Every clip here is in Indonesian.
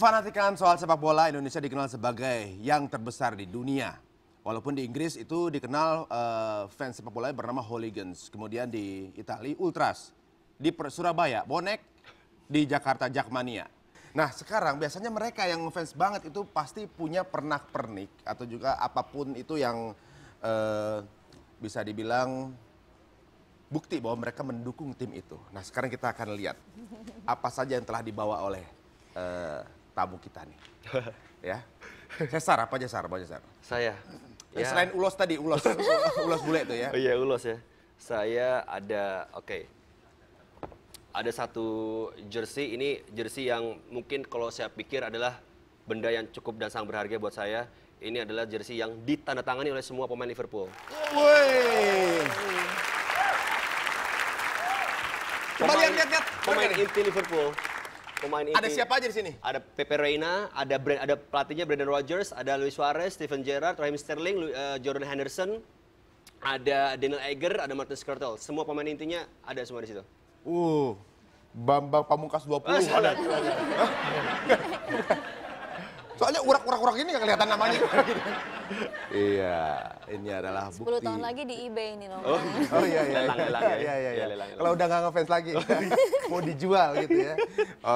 Kefanatikan soal sepak bola Indonesia dikenal sebagai yang terbesar di dunia. Walaupun di Inggris itu dikenal uh, fans sepak bola bernama hooligans, kemudian di Italia ultras, di Surabaya bonek, di Jakarta jakmania. Nah sekarang biasanya mereka yang fans banget itu pasti punya pernak-pernik atau juga apapun itu yang uh, bisa dibilang bukti bahwa mereka mendukung tim itu. Nah sekarang kita akan lihat apa saja yang telah dibawa oleh uh, tamu kita nih. ya. sarap apa sarap Apa sarap. Saya. Eh, ya. Selain ulos tadi, ulos ulos bule tuh ya. Oh iya, ulos ya. Saya ada oke. Okay. Ada satu jersey, ini jersey yang mungkin kalau saya pikir adalah benda yang cukup dan sangat berharga buat saya. Ini adalah jersey yang ditandatangani oleh semua pemain Liverpool. Wih! Coba lihat lihat lihat. Pemain inti Liverpool pemain ini Ada siapa aja di sini? Ada Pepe Reina, ada Brand, ada pelatihnya Brandon Rogers, ada Luis Suarez, Steven Gerrard, Raheem Sterling, uh, Jordan Henderson, ada Daniel Eger, ada Martin Skrtel. Semua pemain intinya ada semua di situ. Uh, Bambang Pamungkas 20. Ah, salah. Soalnya urak-urak-urak ini nggak kelihatan namanya. iya, ini adalah bukti. 10 tahun lagi di eBay ini nomornya. Oh, iya. oh iya, iya iya. Lelang, lelang ya. Iya iya iya. iya Kalau udah nggak ngefans lagi, oh, iya. mau dijual gitu ya.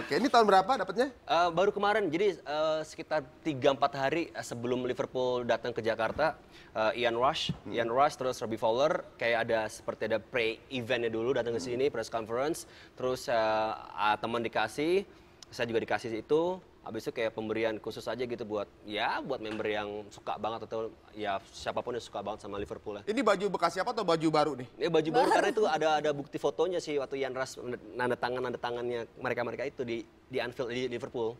Oke, ini tahun berapa dapatnya? Uh, baru kemarin, jadi uh, sekitar 3-4 hari eh, sebelum Liverpool datang ke Jakarta, uh, Ian Rush, hmm. Ian Rush terus Robbie Fowler, kayak ada seperti ada pre-eventnya dulu datang ke hmm. sini, hmm. press conference, terus uh, teman dikasih, saya juga dikasih itu, Habis itu kayak pemberian khusus aja gitu buat ya buat member yang suka banget atau ya siapapun yang suka banget sama Liverpool ya. Ini baju bekas siapa atau baju baru nih? Ini baju baru, baru. karena itu ada ada bukti fotonya sih waktu Ian Rush nanda tangan nanda tangannya mereka-mereka itu di di Anfield di Liverpool.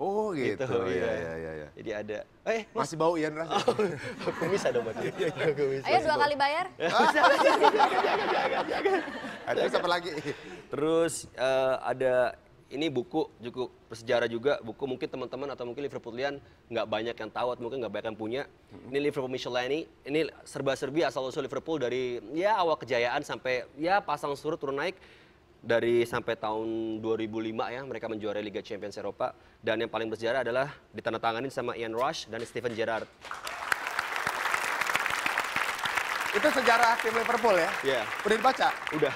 Oh gitu, gitu iya. iya iya iya. iya. Jadi ada eh mas... masih bau Ian Rush. Oh, aku bisa dong iya, iya. Ayo dua kali bayar. jangan jangan jangan jangan. Ada siapa lagi? Terus uh, ada ini buku cukup bersejarah juga buku mungkin teman-teman atau mungkin Liverpoolian nggak banyak yang tahu atau mungkin nggak banyak yang punya ini Liverpool Michelini ini serba-serbi asal usul Liverpool dari ya awal kejayaan sampai ya pasang surut turun naik dari sampai tahun 2005 ya mereka menjuarai Liga Champions Eropa dan yang paling bersejarah adalah ditandatangani sama Ian Rush dan Steven Gerrard. Itu sejarah tim Liverpool ya? Iya. Yeah. Udah dibaca? Udah.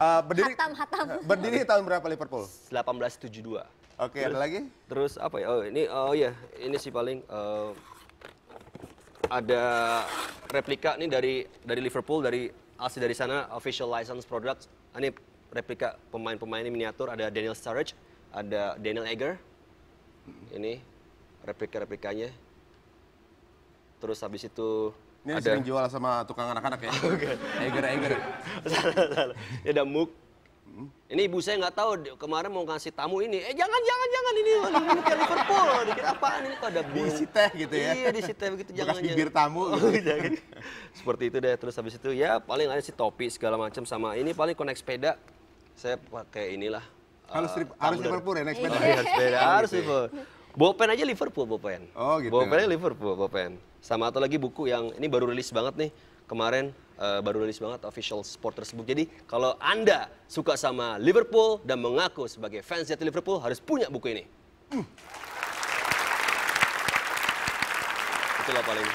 Uh, berdiri, hatam, hatam. Berdiri tahun berapa Liverpool? 1872. Oke, okay, ada lagi? Terus apa ya? Oh, ini oh ya, ini sih paling uh, ada replika nih dari dari Liverpool dari asli dari sana official license product. Ah, ini replika pemain-pemain ini miniatur ada Daniel Sturridge, ada Daniel Egger. Ini replika-replikanya. Terus habis itu ini ada... sering jual sama tukang anak-anak ya? Oke. Eger, eger. salah, salah. ada ya, muk. Hmm? Ini ibu saya nggak tahu kemarin mau ngasih tamu ini. Eh jangan jangan jangan ini Ini kayak Liverpool. Dikira apaan ini kok ada bu. Di teh gitu ya. Iya di teh begitu jangan. Bekas bibir tamu. Oh, gitu. Iya, iya. Seperti itu deh. Terus habis itu ya paling ada si topi segala macam sama ini paling konek sepeda. Saya pakai inilah. Harus, uh, harus Liverpool ya naik iya, sepeda. Oh, iya, sepeda harus Liverpool. Bopen aja Liverpool Bopen. Oh gitu. aja ya. Liverpool Bopen. Sama atau lagi buku yang ini baru rilis banget nih kemarin uh, baru rilis banget official sport tersebut Jadi kalau anda suka sama Liverpool dan mengaku sebagai fans dari Liverpool harus punya buku ini. Mm. Itulah paling.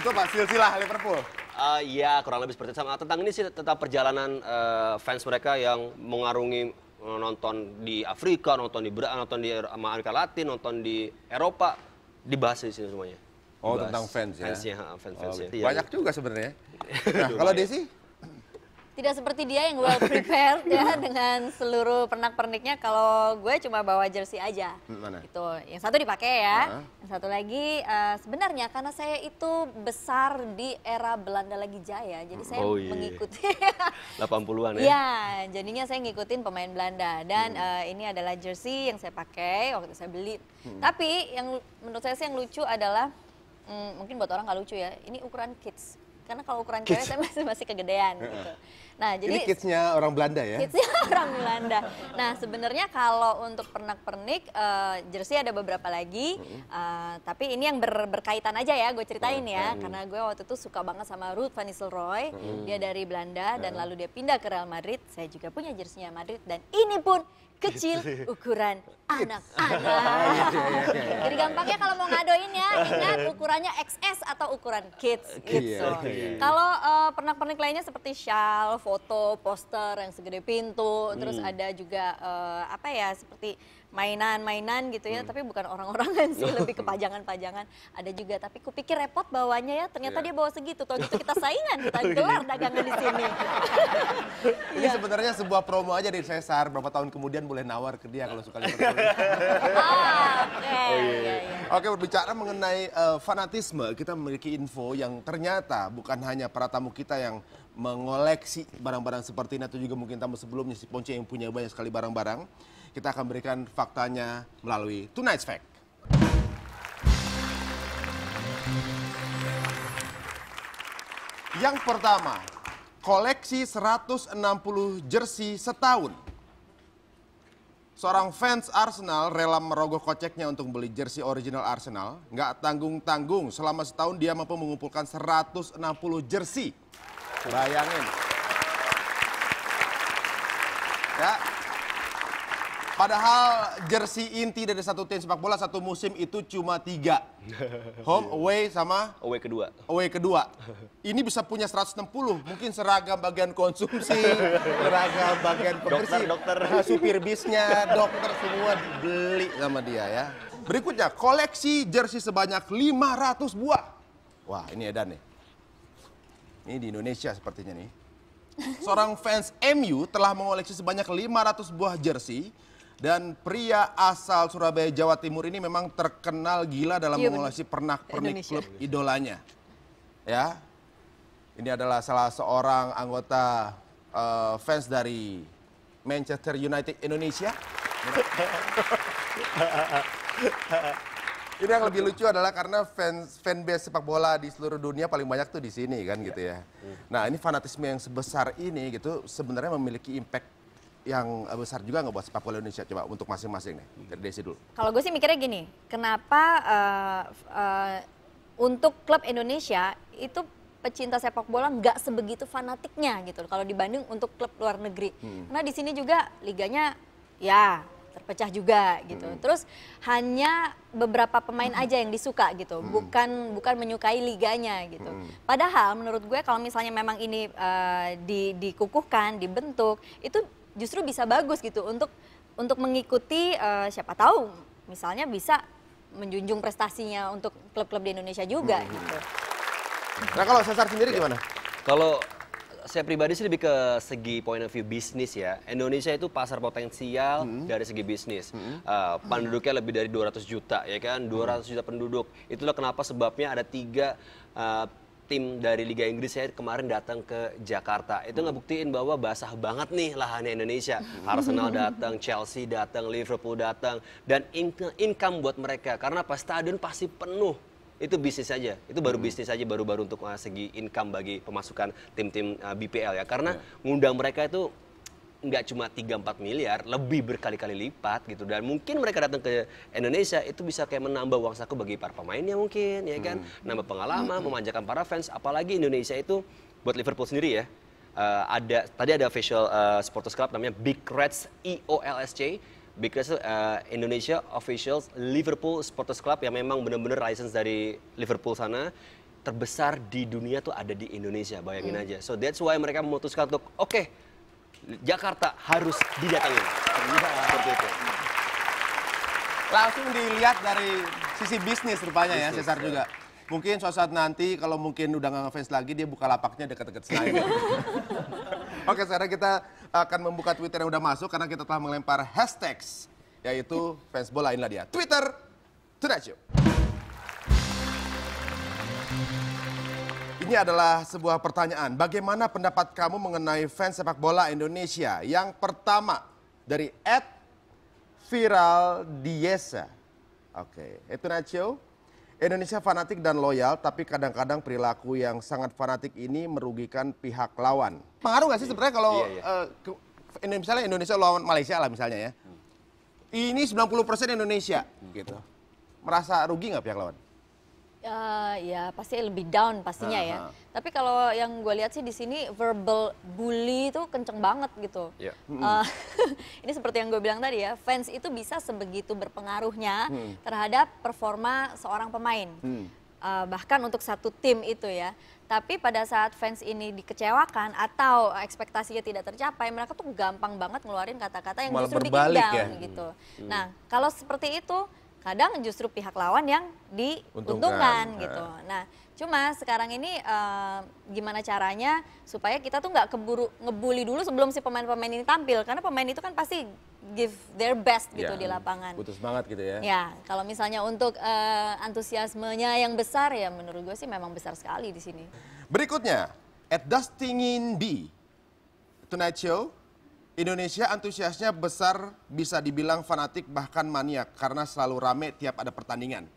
Itu pak silsilah Liverpool. Uh, ya kurang lebih seperti itu. sama tentang ini sih tentang perjalanan uh, fans mereka yang mengarungi Eh, nonton di Afrika, nonton di Brazil, nonton di Amerika Latin, nonton di Eropa, dibahas di sini semuanya. Oh, dibahas. tentang fans ya. Fansnya, fans fans, Oh, iya. banyak ya. juga sebenarnya. Nah, kalau Desi tidak seperti dia yang well prepared ya dengan seluruh pernak-perniknya. Kalau gue cuma bawa jersey aja. Mana? Itu yang satu dipakai ya. Uh -huh. Yang satu lagi uh, sebenarnya karena saya itu besar di era Belanda lagi jaya, jadi saya oh, yeah. mengikuti 80-an ya. Ya, jadinya saya ngikutin pemain Belanda dan hmm. uh, ini adalah jersey yang saya pakai waktu saya beli. Hmm. Tapi yang menurut saya sih yang lucu adalah Hmm, mungkin buat orang nggak lucu ya. Ini ukuran kids karena kalau ukuran cewek saya masih masih kegedean gitu. Nah, jadi Ini kidsnya orang Belanda ya. Kidsnya orang Belanda. Nah, sebenarnya kalau untuk pernak-pernik uh, jersey ada beberapa lagi, uh, tapi ini yang ber berkaitan aja ya, gue ceritain ya, karena gue waktu itu suka banget sama Ruth van Nistelrooy, dia dari Belanda dan lalu dia pindah ke Real Madrid. Saya juga punya jersinya Madrid dan ini pun kecil gitu ukuran iya. anak-anak. Iya, iya, Jadi gampangnya kalau mau ngadoin ya, ingat ukurannya XS atau ukuran kids gitu. Kalau uh, pernak-pernik lainnya seperti shawl, foto, poster yang segede pintu, hmm. terus ada juga uh, apa ya seperti mainan-mainan gitu ya, hmm. tapi bukan orang-orangan sih, lebih ke pajangan-pajangan. Ada juga, tapi kupikir repot bawanya ya, ternyata yeah. dia bawa segitu. toh gitu kita saingan, kita oh, gelar dagangan di sini. Ini ya. sebenarnya sebuah promo aja dari Cesar, berapa tahun kemudian boleh nawar ke dia kalau suka Liverpool. Ah, oh, iya, iya, iya. Oke, berbicara mengenai uh, fanatisme, kita memiliki info yang ternyata bukan hanya para tamu kita yang mengoleksi barang-barang seperti ini atau juga mungkin tamu sebelumnya si Ponce yang punya banyak sekali barang-barang. Kita akan berikan faktanya melalui Tonight's Fact. Yang pertama, koleksi 160 jersey setahun Seorang fans Arsenal rela merogoh koceknya untuk beli jersey original Arsenal. Nggak tanggung-tanggung, selama setahun dia mampu mengumpulkan 160 jersey. Bayangin. Ya, Padahal jersey inti dari satu tim sepak bola satu musim itu cuma tiga. Home, away, sama? Away kedua. Away kedua. Ini bisa punya 160. Mungkin seragam bagian konsumsi, seragam bagian pembersih. Dokter, dokter. Supir bisnya, dokter semua dibeli sama dia ya. Berikutnya, koleksi jersey sebanyak 500 buah. Wah, ini edan nih. Ini di Indonesia sepertinya nih. Seorang fans MU telah mengoleksi sebanyak 500 buah jersey dan pria asal Surabaya, Jawa Timur ini memang terkenal gila dalam iya, mengolesi pernak-pernik klub idolanya. Ya, ini adalah salah seorang anggota uh, fans dari Manchester United Indonesia. Ini yang lebih lucu adalah karena fans fanbase sepak bola di seluruh dunia paling banyak tuh di sini kan gitu ya. Iya. Nah ini fanatisme yang sebesar ini gitu sebenarnya memiliki impact yang eh, besar juga nggak buat sepak bola Indonesia coba untuk masing-masing nih dari Desi dulu. Kalau gue sih mikirnya gini, kenapa uh, uh, untuk klub Indonesia itu pecinta sepak bola nggak sebegitu fanatiknya gitu kalau dibanding untuk klub luar negeri. Hmm. Karena di sini juga liganya ya terpecah juga gitu. Hmm. Terus hanya beberapa pemain hmm. aja yang disuka gitu, hmm. bukan bukan menyukai liganya gitu. Hmm. Padahal menurut gue kalau misalnya memang ini uh, di, dikukuhkan, dibentuk, itu justru bisa bagus gitu untuk untuk mengikuti uh, siapa tahu misalnya bisa menjunjung prestasinya untuk klub-klub di Indonesia juga hmm. gitu. Nah kalau Cesar sendiri gimana? Kalau saya pribadi sih lebih ke segi point of view bisnis ya. Indonesia itu pasar potensial hmm. dari segi bisnis. Hmm. Uh, penduduknya lebih dari 200 juta ya kan, 200 hmm. juta penduduk. Itulah kenapa sebabnya ada tiga uh, tim dari Liga Inggris saya kemarin datang ke Jakarta. Itu ngebuktiin bahwa basah banget nih lahannya Indonesia. Arsenal datang, Chelsea datang, Liverpool datang dan income buat mereka karena pas stadion pasti penuh. Itu bisnis saja. Itu baru hmm. bisnis saja baru-baru untuk eh, segi income bagi pemasukan tim-tim eh, BPL ya. Karena ya. ngundang mereka itu nggak cuma 3-4 miliar, lebih berkali-kali lipat gitu. Dan mungkin mereka datang ke Indonesia itu bisa kayak menambah uang saku bagi para pemainnya mungkin, ya kan? Hmm. Nambah pengalaman, hmm. memanjakan para fans. Apalagi Indonesia itu buat Liverpool sendiri ya. Uh, ada tadi ada official uh, eh, supporters club namanya Big Reds EOLSC. Big Reds uh, Indonesia Official Liverpool Supporters Club yang memang benar-benar license dari Liverpool sana terbesar di dunia tuh ada di Indonesia, bayangin hmm. aja. So that's why mereka memutuskan untuk oke okay, Jakarta harus didatangi. Iya. Seperti itu. Langsung dilihat dari sisi bisnis rupanya ya, bisnis, ya Cesar ya. juga. Mungkin suatu saat nanti kalau mungkin udah nggak ngefans lagi dia buka lapaknya dekat-dekat sana. Oke sekarang kita akan membuka Twitter yang udah masuk karena kita telah melempar hashtags yaitu fans bola inilah dia Twitter Tonight you. Ini adalah sebuah pertanyaan. Bagaimana pendapat kamu mengenai fans sepak bola Indonesia? Yang pertama dari Ed Viral Diesa. Oke, okay. itu Nacho. Indonesia fanatik dan loyal, tapi kadang-kadang perilaku yang sangat fanatik ini merugikan pihak lawan. Pengaruh nggak sih sebenarnya kalau iya, iya. Uh, misalnya Indonesia lawan Malaysia lah misalnya ya. Hmm. Ini 90% Indonesia hmm. gitu. Merasa rugi nggak pihak lawan? Uh, ya pasti lebih down pastinya uh-huh. ya. Tapi kalau yang gue lihat sih di sini verbal bully itu kenceng banget gitu. Yeah. Ya. Uh, ini seperti yang gue bilang tadi ya, fans itu bisa sebegitu berpengaruhnya mm. terhadap performa seorang pemain. Mm. Uh, bahkan untuk satu tim itu ya. Tapi pada saat fans ini dikecewakan atau ekspektasinya tidak tercapai, mereka tuh gampang banget ngeluarin kata-kata yang Malah justru bikin down ya? gitu. Hmm. Nah kalau seperti itu kadang justru pihak lawan yang diuntungkan gitu. Nah, cuma sekarang ini uh, gimana caranya supaya kita tuh nggak keburu ngebully dulu sebelum si pemain-pemain ini tampil karena pemain itu kan pasti give their best gitu ya, di lapangan. Putus semangat gitu ya. Ya, kalau misalnya untuk uh, antusiasmenya yang besar ya menurut gue sih memang besar sekali di sini. Berikutnya, at Dustingin B, Tonight Show, Indonesia antusiasnya besar bisa dibilang fanatik bahkan maniak karena selalu rame tiap ada pertandingan.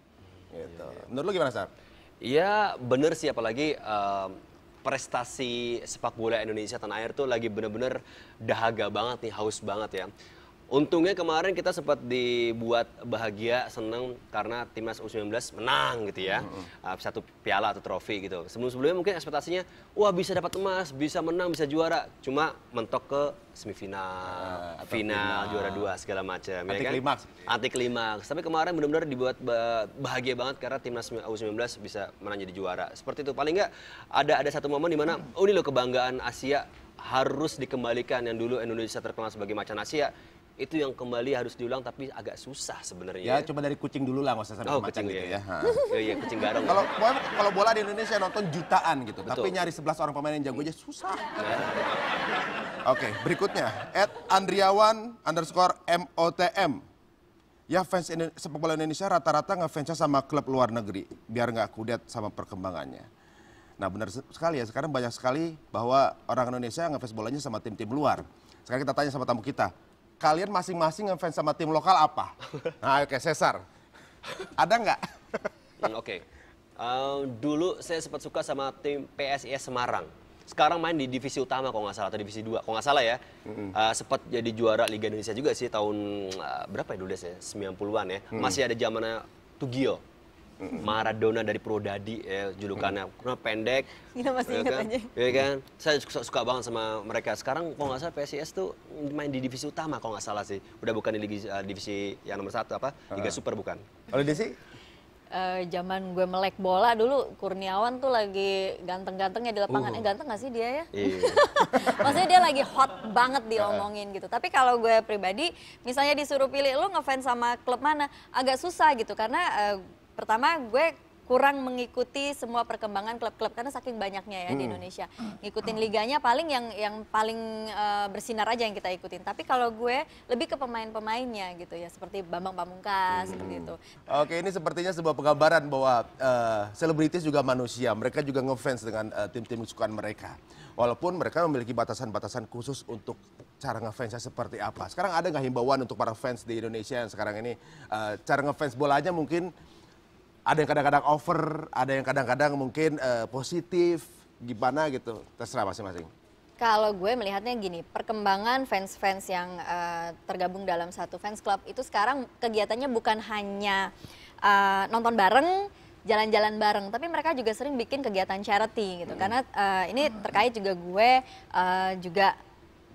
Gitu. Iya, iya. Menurut lo gimana, Sar? Iya, bener sih apalagi uh, prestasi sepak bola Indonesia tanah air tuh lagi bener-bener dahaga banget nih, haus banget ya. Untungnya kemarin kita sempat dibuat bahagia, senang karena timnas U19 menang gitu ya. Mm-hmm. satu piala atau trofi gitu. Sebelum-sebelumnya mungkin ekspektasinya, wah bisa dapat emas, bisa menang, bisa juara. Cuma mentok ke semifinal, uh, final, final, juara dua segala macam. Anti ya Kan? Anti klimaks. Tapi kemarin benar-benar dibuat bahagia banget karena timnas U19 bisa menang jadi juara. Seperti itu. Paling nggak ada ada satu momen di mana, oh ini loh kebanggaan Asia harus dikembalikan yang dulu Indonesia terkenal sebagai macan Asia itu yang kembali harus diulang tapi agak susah sebenarnya. Ya, cuma dari kucing dulu lah, nggak usah sampai oh, kucing gitu ya. ya. Oh, iya, kucing garong. Kalau ya. kalau bola di Indonesia nonton jutaan gitu, Betul. tapi nyari 11 orang pemain yang jago aja susah. Ya. Oke, okay, berikutnya at Andriawan underscore MOTM. Ya fans sepak bola Indonesia rata-rata ngefansnya sama klub luar negeri, biar nggak kudet sama perkembangannya. Nah benar sekali ya, sekarang banyak sekali bahwa orang Indonesia ngefans bolanya sama tim-tim luar. Sekarang kita tanya sama tamu kita, kalian masing-masing ngefans sama tim lokal apa? Nah, oke okay, Cesar. Ada nggak? hmm, oke. Okay. Um, dulu saya sempat suka sama tim PSIS Semarang. Sekarang main di divisi utama kalau nggak salah atau divisi 2 kalau nggak salah ya. Mm -hmm. uh, sempat jadi juara Liga Indonesia juga sih tahun uh, berapa ya dulu saya 90-an ya. Mm -hmm. Masih ada zamannya Tugio. Maradona dari Prodadi ya julukannya karena pendek Gila masih ya ingat kan? ya kan saya suka, suka banget sama mereka sekarang kalau nggak salah PSIS tuh main di divisi utama kalau nggak salah sih udah bukan di divisi, uh, eh, divisi yang nomor satu apa Liga uh. Super bukan kalau di sih eh, Uh, zaman gue melek bola dulu Kurniawan tuh lagi ganteng-gantengnya di lapangan. Uh. Eh ganteng gak sih dia ya? Iya. Maksudnya dia lagi hot banget diomongin ah. gitu. Tapi kalau gue pribadi misalnya disuruh pilih lo ngefans sama klub mana agak susah gitu karena uh, pertama gue kurang mengikuti semua perkembangan klub-klub karena saking banyaknya ya hmm. di Indonesia. Ngikutin liganya paling yang yang paling uh, bersinar aja yang kita ikutin. Tapi kalau gue lebih ke pemain-pemainnya gitu ya seperti Bambang Pamungkas hmm. seperti itu. Oke, ini sepertinya sebuah penggambaran bahwa eh, selebritis uh, juga manusia. Mereka juga ngefans dengan tim eh, tim-tim kesukaan mereka. Walaupun mereka memiliki batasan-batasan khusus untuk cara ngefansnya seperti apa. Sekarang ada nggak himbauan untuk para fans di Indonesia yang sekarang ini uh, cara ngefans bolanya mungkin ada yang kadang-kadang over, ada yang kadang-kadang mungkin uh, positif, gimana gitu, terserah masing-masing. Kalau gue melihatnya gini, perkembangan fans-fans yang uh, tergabung dalam satu fans club itu sekarang kegiatannya bukan hanya uh, nonton bareng, jalan-jalan bareng, tapi mereka juga sering bikin kegiatan charity gitu. Karena uh, ini terkait juga gue uh, juga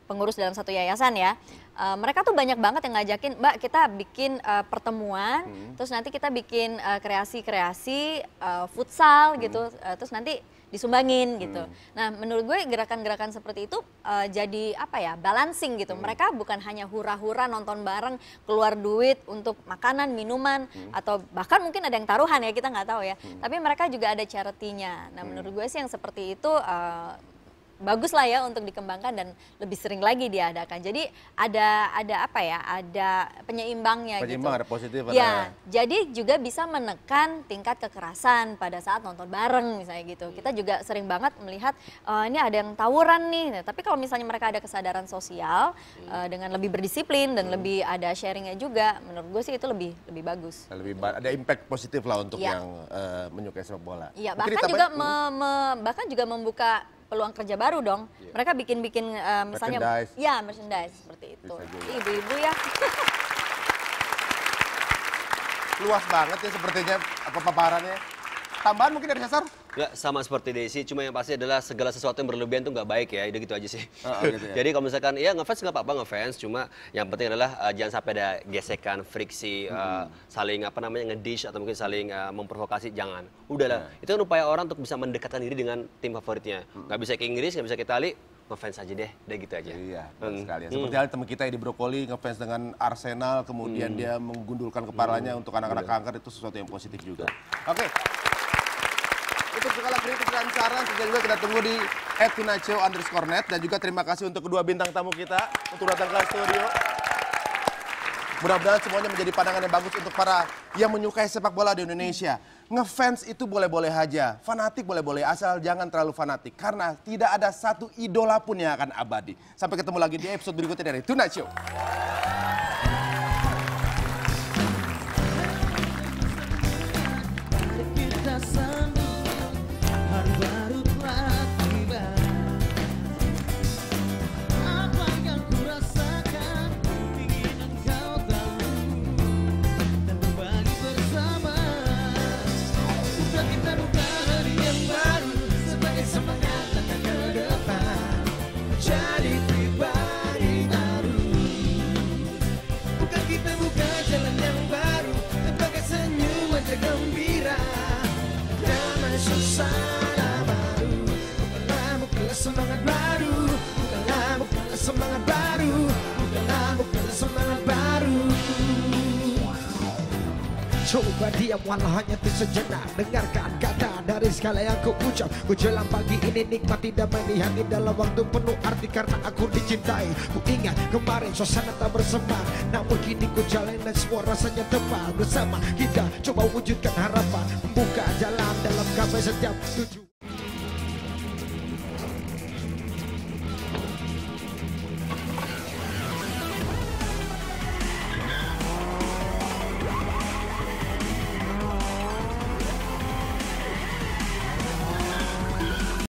pengurus dalam satu yayasan ya uh, mereka tuh banyak banget yang ngajakin mbak kita bikin uh, pertemuan hmm. terus nanti kita bikin kreasi eh, kreasi-kreasi uh, futsal hmm. gitu uh, terus nanti disumbangin gitu. hmm. gitu nah menurut gue gerakan-gerakan seperti itu uh, jadi apa ya balancing gitu hmm. mereka bukan hanya hura-hura nonton bareng keluar duit untuk makanan minuman hmm. atau bahkan mungkin ada yang taruhan ya kita nggak tahu ya hmm. tapi mereka juga ada charity-nya nah hmm. menurut gue sih yang seperti itu uh, bagus lah ya untuk dikembangkan dan lebih sering lagi diadakan. Jadi ada ada apa ya? Ada penyeimbangnya gitu. Penyeimbang gitu. ada positif ada. Ya, jadi juga bisa menekan tingkat kekerasan pada saat nonton bareng misalnya gitu. Iya. Kita juga sering banget melihat uh, ini ada yang tawuran nih. Nah, tapi kalau misalnya mereka ada kesadaran sosial uh, dengan lebih berdisiplin dan hmm. lebih ada sharingnya juga, menurut gue sih itu lebih lebih bagus. Nah, lebih ba ada impact positif lah untuk ya. yang uh, menyukai sepak bola. Iya, bahkan juga me, me, bahkan juga membuka peluang kerja baru dong. Yeah. Mereka bikin-bikin uh, misalnya merchandise. ya merchandise seperti itu. Ibu-ibu ya. Luas banget ya sepertinya apa paparannya. Tambahan mungkin dari Cesar? Nggak, sama seperti Desi, cuma yang pasti adalah segala sesuatu yang berlebihan tuh nggak baik ya, udah gitu aja sih. Oh, oh, gitu ya. Jadi kalau misalkan ya ngefans nggak apa-apa ngefans, cuma yang penting adalah uh, jangan sampai ada gesekan, friksi, mm hmm. saling apa namanya ngedish atau mungkin saling uh, memprovokasi, jangan. Udahlah, yeah. itu kan upaya orang untuk bisa mendekatkan diri dengan tim favoritnya. Hmm. Nggak bisa ke Inggris, gak bisa ke Itali, ngefans aja deh, udah gitu aja. Iya, hmm. sekali. Ya. Seperti hmm. teman kita di Brokoli ngefans dengan Arsenal, kemudian hmm. dia menggundulkan kepalanya hmm. untuk anak-anak iya. kanker itu sesuatu yang positif juga. Oke. Okay untuk segala kritik dan saran. kita juga kita tunggu di @finaceo underscore net. Dan juga terima kasih untuk kedua bintang tamu kita untuk datang ke studio. Mudah-mudahan semuanya menjadi pandangan yang bagus untuk para yang menyukai sepak bola di Indonesia. Ngefans itu boleh-boleh aja, fanatik boleh-boleh, asal jangan terlalu fanatik. Karena tidak ada satu idola pun yang akan abadi. Sampai ketemu lagi di episode berikutnya dari Tunacio. Walau hanya tu sejenak Dengarkan kata dari segala yang ku ucap Ku jalan pagi ini nikmat tidak di Dalam waktu penuh arti karena aku dicintai Ku ingat kemarin suasana tak bersemang Namun kini ku jalan dan semua rasanya tepat Bersama kita coba wujudkan harapan Buka jalan dalam gapai setiap tujuan